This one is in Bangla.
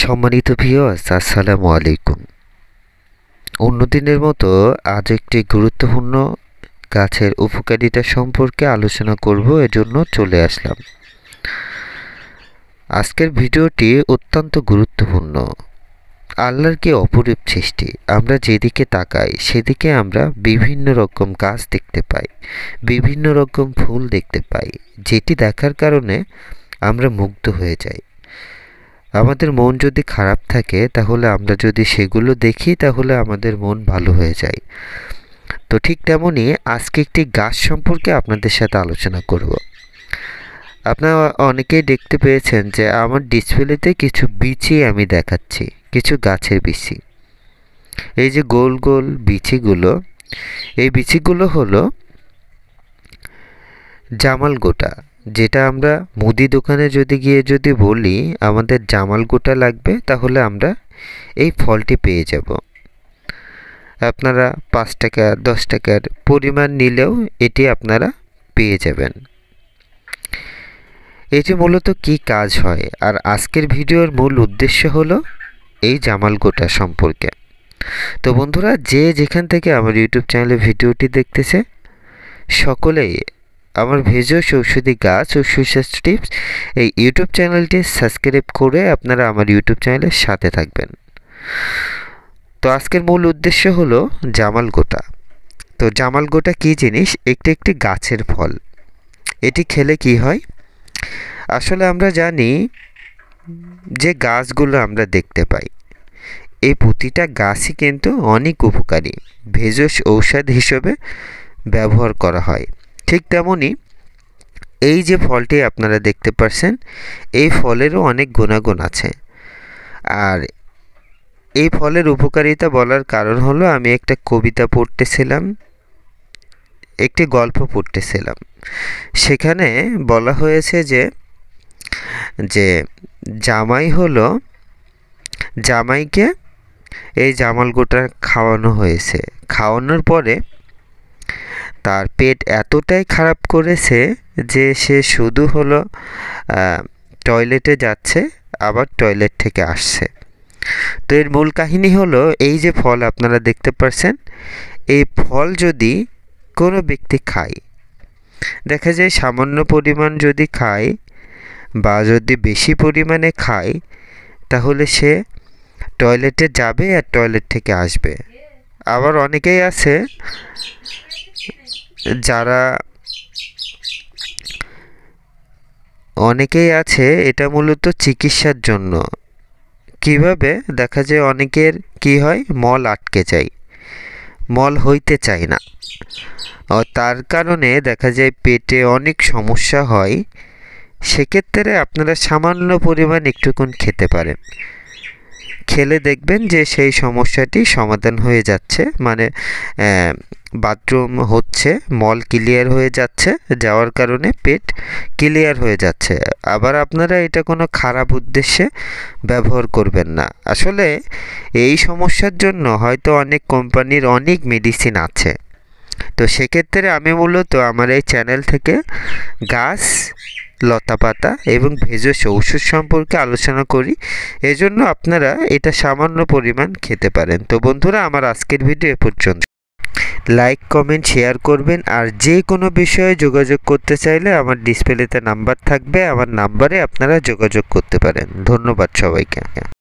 সম্মানিত ভিওয়ার্স আসসালামু আলাইকুম অন্যদিনের মতো আজ একটি গুরুত্বপূর্ণ গাছের উপকারিতা সম্পর্কে আলোচনা করব এজন্য চলে আসলাম আজকের ভিডিওটি অত্যন্ত গুরুত্বপূর্ণ আল্লাহর কি অপরূপ সৃষ্টি আমরা যেদিকে তাকাই সেদিকে আমরা বিভিন্ন রকম গাছ দেখতে পাই বিভিন্ন রকম ফুল দেখতে পাই যেটি দেখার কারণে আমরা মুগ্ধ হয়ে যাই আমাদের মন যদি খারাপ থাকে তাহলে আমরা যদি সেগুলো দেখি তাহলে আমাদের মন ভালো হয়ে যায় তো ঠিক তেমনই আজকে একটি গাছ সম্পর্কে আপনাদের সাথে আলোচনা করব আপনারা অনেকেই দেখতে পেয়েছেন যে আমার ডিসপ্লেতে কিছু বিচি আমি দেখাচ্ছি কিছু গাছের বিচি এই যে গোল গোল বিচিগুলো এই বিচিগুলো হলো জামাল গোটা যেটা আমরা মুদি দোকানে যদি গিয়ে যদি বলি আমাদের জামাল গোটা লাগবে তাহলে আমরা এই ফলটি পেয়ে যাব আপনারা পাঁচ টাকা দশ টাকার পরিমাণ নিলেও এটি আপনারা পেয়ে যাবেন এটি মূলত কি কাজ হয় আর আজকের ভিডিওর মূল উদ্দেশ্য হলো এই জামাল গোটা সম্পর্কে তো বন্ধুরা যে যেখান থেকে আমার ইউটিউব চ্যানেলে ভিডিওটি দেখতেছে সকলেই আমার ভেজস ঔষধি গাছ ও সুস্বাস্থ্য টিপস এই ইউটিউব চ্যানেলটি সাবস্ক্রাইব করে আপনারা আমার ইউটিউব চ্যানেলের সাথে থাকবেন তো আজকের মূল উদ্দেশ্য হলো জামাল গোটা তো জামাল গোটা কী জিনিস একটি একটি গাছের ফল এটি খেলে কি হয় আসলে আমরা জানি যে গাছগুলো আমরা দেখতে পাই এই প্রতিটা গাছই কিন্তু অনেক উপকারী ভেজস ঔষধ হিসেবে ব্যবহার করা হয় ঠিক তেমনই এই যে ফলটি আপনারা দেখতে পাচ্ছেন এই ফলেরও অনেক গুণাগুণ আছে আর এই ফলের উপকারিতা বলার কারণ হলো আমি একটা কবিতা পড়তেছিলাম একটি গল্প পড়তেছিলাম সেখানে বলা হয়েছে যে যে জামাই হলো জামাইকে এই জামাল গোটা খাওয়ানো হয়েছে খাওয়ানোর পরে তার পেট এতটাই খারাপ করেছে যে সে শুধু হলো টয়লেটে যাচ্ছে আবার টয়লেট থেকে আসছে তো এর মূল কাহিনী হলো এই যে ফল আপনারা দেখতে পাচ্ছেন এই ফল যদি কোনো ব্যক্তি খায় দেখা যায় সামান্য পরিমাণ যদি খায় বা যদি বেশি পরিমাণে খায় তাহলে সে টয়লেটে যাবে আর টয়লেট থেকে আসবে আবার অনেকেই আছে যারা অনেকেই আছে এটা মূলত চিকিৎসার জন্য কিভাবে দেখা যায় অনেকের কি হয় মল আটকে যায় মল হইতে চায় না তার কারণে দেখা যায় পেটে অনেক সমস্যা হয় সেক্ষেত্রে আপনারা সামান্য পরিমাণ একটুকুন খেতে পারেন খেলে দেখবেন যে সেই সমস্যাটি সমাধান হয়ে যাচ্ছে মানে বাথরুম হচ্ছে মল ক্লিয়ার হয়ে যাচ্ছে যাওয়ার কারণে পেট ক্লিয়ার হয়ে যাচ্ছে আবার আপনারা এটা কোনো খারাপ উদ্দেশ্যে ব্যবহার করবেন না আসলে এই সমস্যার জন্য হয়তো অনেক কোম্পানির অনেক মেডিসিন আছে তো সেক্ষেত্রে আমি মূলত আমার এই চ্যানেল থেকে গাছ লতাপাতা এবং ভেষজ ঔষধ সম্পর্কে আলোচনা করি এজন্য আপনারা এটা সামান্য পরিমাণ খেতে পারেন তো বন্ধুরা আমার আজকের ভিডিও এ পর্যন্ত লাইক কমেন্ট শেয়ার করবেন আর যে কোনো বিষয়ে যোগাযোগ করতে চাইলে আমার ডিসপ্লেতে নাম্বার থাকবে আমার নাম্বারে আপনারা যোগাযোগ করতে পারেন ধন্যবাদ সবাইকে